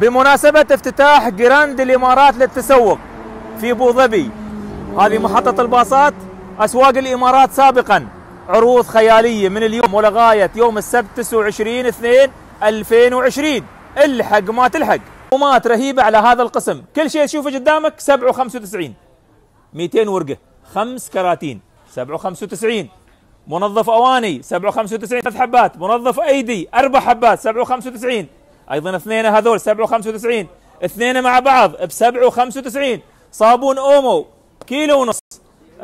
بمناسبة افتتاح جراند الإمارات للتسوق في أبو ظبي هذه محطة الباصات أسواق الإمارات سابقا عروض خيالية من اليوم ولغاية يوم السبت 29 2 2020 الحق ما تلحق ومات رهيبة على هذا القسم كل شيء تشوفه قدامك 97 200 ورقة خمس كراتين 97 منظف أواني 97 ثلاث حبات منظف أيدي أربع حبات 97 أيضا اثنين هذول 7 و95 اثنين مع بعض ب 7 و95 صابون أومو كيلو ونص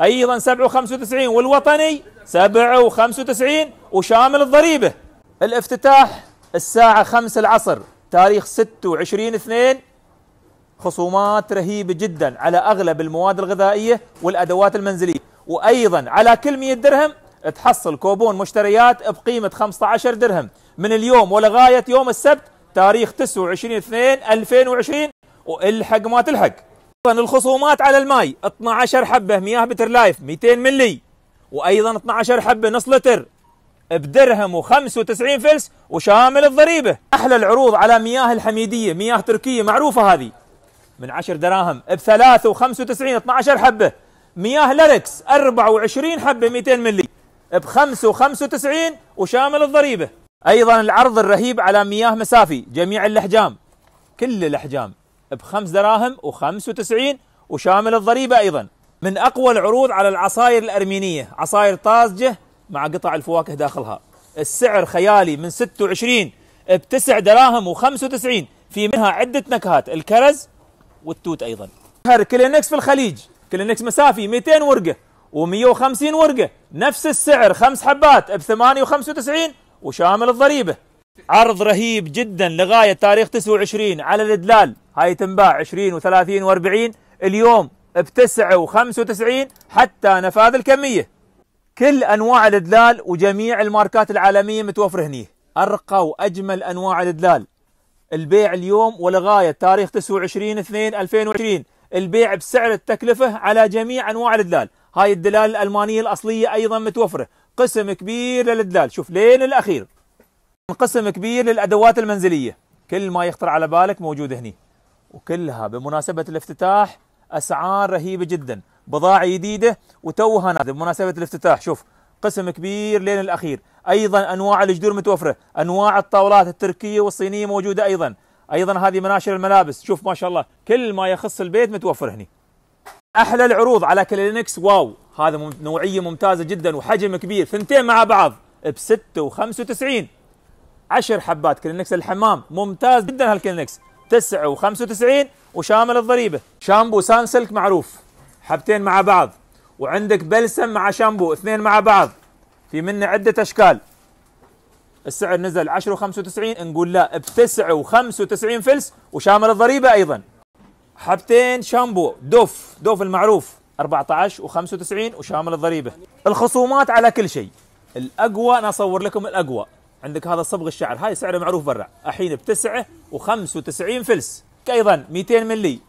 أيضا 7 و95 والوطني 7 و95 وشامل الضريبة الافتتاح الساعة 5 العصر تاريخ 26 2 خصومات رهيبة جدا على أغلب المواد الغذائية والأدوات المنزلية وأيضا على كل 100 درهم تحصل كوبون مشتريات بقيمة 15 درهم من اليوم ولغاية يوم السبت تاريخ 29 2 2020 والحق ما تلحق الخصومات على الماي 12 حبه مياه بتر لايف 200 ملي وايضا 12 حبه نص لتر بدرهم و95 فلس وشامل الضريبه احلى العروض على مياه الحميديه مياه تركيه معروفه هذه من 10 دراهم ب 3 و95 12 حبه مياه لاركس 24 حبه 200 ملي ب 5 و95 وشامل الضريبه أيضا العرض الرهيب على مياه مسافي جميع الأحجام كل الأحجام بخمس دراهم و95 وشامل الضريبة أيضا من أقوى العروض على العصاير الأرمينية عصاير طازجة مع قطع الفواكه داخلها السعر خيالي من 26 ب 9 دراهم و95 في منها عدة نكهات الكرز والتوت أيضا شهر كلينكس في الخليج كلينكس مسافي 200 ورقة و150 ورقة نفس السعر خمس حبات ب 98 وشامل الضريبة عرض رهيب جدا لغاية تاريخ 29 على الإدلال هاي تنباع 20 و30 و40 اليوم ب 9 و95 حتى نفاذ الكمية كل أنواع الإدلال وجميع الماركات العالمية متوفرة هني أرقى وأجمل أنواع الإدلال البيع اليوم ولغاية تاريخ 29 2 2020 البيع بسعر التكلفة على جميع أنواع الإدلال هاي الدلال الألمانية الأصلية أيضا متوفرة قسم كبير للدلال شوف لين الأخير قسم كبير للأدوات المنزلية كل ما يخطر على بالك موجود هني وكلها بمناسبة الافتتاح أسعار رهيبة جدا بضاعة جديدة وتوها نازلة بمناسبة الافتتاح شوف قسم كبير لين الأخير أيضا أنواع الجدور متوفرة أنواع الطاولات التركية والصينية موجودة أيضا أيضا هذه مناشر الملابس شوف ما شاء الله كل ما يخص البيت متوفر هني أحلى العروض على كلينكس واو هذا نوعيه ممتازه جدا وحجم كبير ثنتين مع بعض ب 6 و95 10 حبات كلينكس الحمام ممتاز جدا هالكلينكس 9 و95 وشامل الضريبه شامبو سلك معروف حبتين مع بعض وعندك بلسم مع شامبو اثنين مع بعض في منه عده اشكال السعر نزل 10 و95 نقول لا ب 9 و95 فلس وشامل الضريبه ايضا حبتين شامبو دوف دوف المعروف 14 و95 وشامل الضريبه الخصومات على كل شيء الاقوى انا اصور لكم الاقوى عندك هذا صبغ الشعر هاي سعره معروف برا الحين ب 9 و95 فلس ايضا 200 ملي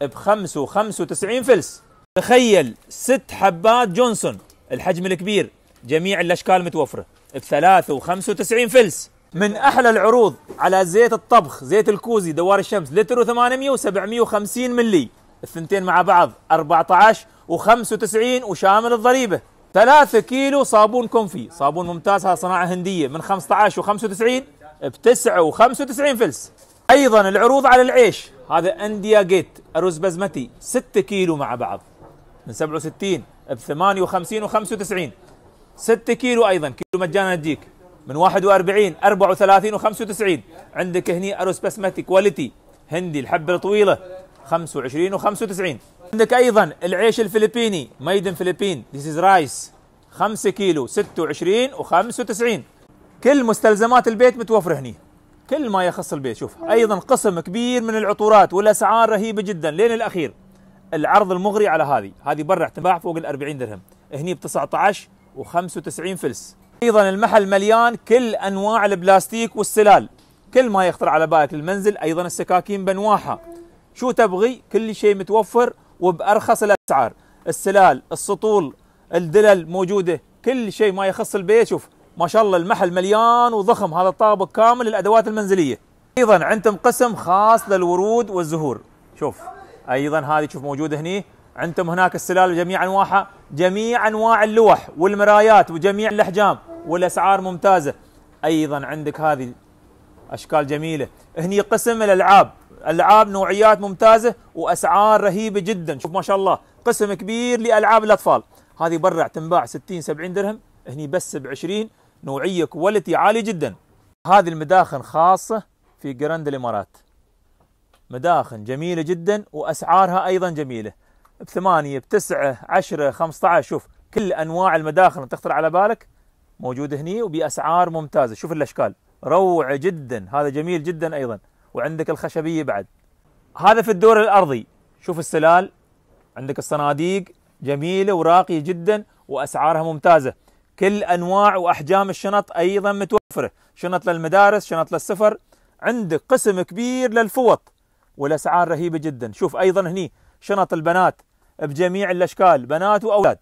ب 5 و95 فلس تخيل ست حبات جونسون الحجم الكبير جميع الاشكال متوفره ب 3 و95 فلس من احلى العروض على زيت الطبخ زيت الكوزي دوار الشمس لتر 800 و750 ملي الثنتين مع بعض 14 و95 وشامل الضريبه 3 كيلو صابون كونفي صابون ممتاز هذا صناعه هنديه من 15 و95 ب 9 و95 فلس ايضا العروض على العيش هذا انديا جيت ارز بزمتي 6 كيلو مع بعض من 67 ب 58 و95 6 كيلو ايضا كيلو مجانا نديك من 41 34 و95 عندك هني ارز بسمتي كواليتي هندي الحبه الطويله 25 و95 عندك ايضا العيش الفلبيني ميدن فلبين ذيس از رايس 5 كيلو 26 و95 كل مستلزمات البيت متوفره هني كل ما يخص البيت شوف ايضا قسم كبير من العطورات والاسعار رهيبه جدا لين الاخير العرض المغري على هذه هذه برا تباع فوق ال 40 درهم هني ب 19 و95 فلس ايضا المحل مليان كل انواع البلاستيك والسلال كل ما يخطر على بالك للمنزل ايضا السكاكين بانواعها شو تبغي كل شيء متوفر وبأرخص الأسعار السلال السطول الدلل موجودة كل شيء ما يخص البيت شوف ما شاء الله المحل مليان وضخم هذا الطابق كامل الادوات المنزلية أيضا عندهم قسم خاص للورود والزهور شوف أيضا هذه شوف موجودة هني عندهم هناك السلال بجميع أنواعها جميع أنواع اللوح والمرايات وجميع الأحجام والأسعار ممتازة أيضا عندك هذه اشكال جميله هني قسم الالعاب العاب نوعيات ممتازه واسعار رهيبه جدا شوف ما شاء الله قسم كبير لالعاب الاطفال هذه برا تنباع 60 70 درهم هني بس ب 20 نوعيه كواليتي عالي جدا هذه المداخن خاصه في جراند الامارات مداخن جميله جدا واسعارها ايضا جميله 8 ب 9 10 15 شوف كل أنواع المداخن اللي تخطر على بالك موجودة هني وبأسعار ممتازة شوف الأشكال روعة جدا هذا جميل جدا أيضا وعندك الخشبية بعد هذا في الدور الأرضي شوف السلال عندك الصناديق جميلة وراقية جدا وأسعارها ممتازة كل أنواع وأحجام الشنط أيضا متوفرة شنط للمدارس شنط للسفر عندك قسم كبير للفوط والأسعار رهيبة جدا شوف أيضا هني شنط البنات بجميع الأشكال بنات وأولاد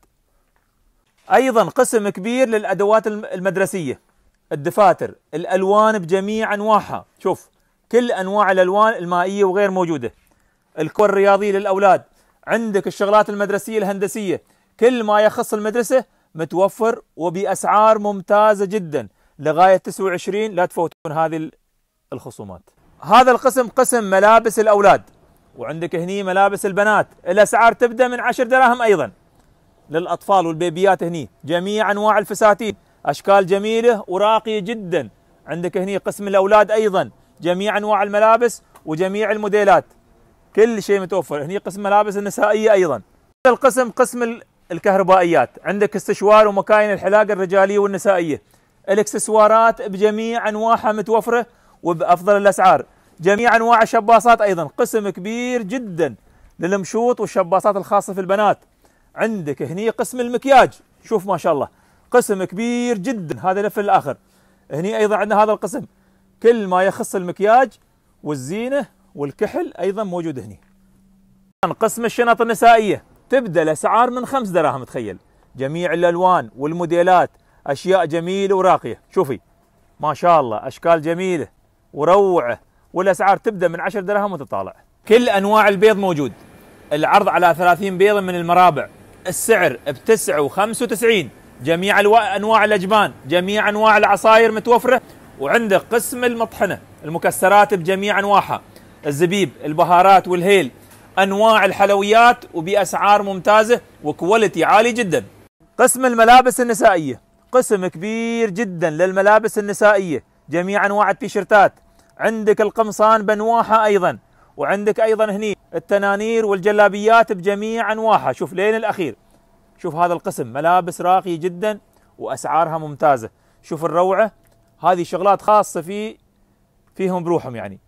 أيضا قسم كبير للأدوات المدرسية الدفاتر الالوان بجميع انواعها شوف كل انواع الالوان المائيه وغير موجوده الكور الرياضي للاولاد عندك الشغلات المدرسيه الهندسيه كل ما يخص المدرسه متوفر وباسعار ممتازه جدا لغايه 29 لا تفوتون هذه الخصومات هذا القسم قسم ملابس الاولاد وعندك هني ملابس البنات الاسعار تبدا من 10 دراهم ايضا للاطفال والبيبيات هني جميع انواع الفساتين أشكال جميلة وراقية جدا عندك هني قسم الأولاد أيضا جميع أنواع الملابس وجميع الموديلات كل شيء متوفر هني قسم ملابس النسائية أيضا هذا القسم قسم الكهربائيات عندك استشوار ومكاين الحلاقة الرجالية والنسائية الاكسسوارات بجميع أنواعها متوفرة وبأفضل الأسعار جميع أنواع الشباصات أيضا قسم كبير جدا للمشوط والشباصات الخاصة في البنات عندك هني قسم المكياج شوف ما شاء الله قسم كبير جدا هذا لف الاخر هني ايضا عندنا هذا القسم كل ما يخص المكياج والزينه والكحل ايضا موجود هني قسم الشنط النسائيه تبدا الاسعار من خمس دراهم تخيل جميع الالوان والموديلات اشياء جميله وراقيه شوفي ما شاء الله اشكال جميله وروعه والاسعار تبدا من 10 دراهم وتطالع كل انواع البيض موجود العرض على 30 بيضه من المرابع السعر ب 9.95 جميع انواع الاجبان جميع انواع العصاير متوفره وعندك قسم المطحنه المكسرات بجميع انواعها الزبيب البهارات والهيل انواع الحلويات وباسعار ممتازه وكواليتي عالي جدا قسم الملابس النسائيه قسم كبير جدا للملابس النسائيه جميع انواع التيشيرتات عندك القمصان بانواعها ايضا وعندك ايضا هني التنانير والجلابيات بجميع انواعها شوف لين الاخير شوف هذا القسم ملابس راقية جدا وأسعارها ممتازة شوف الروعة هذه شغلات خاصة في فيهم بروحهم يعني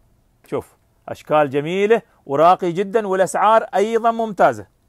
شوف أشكال جميلة وراقي جدا والأسعار أيضا ممتازة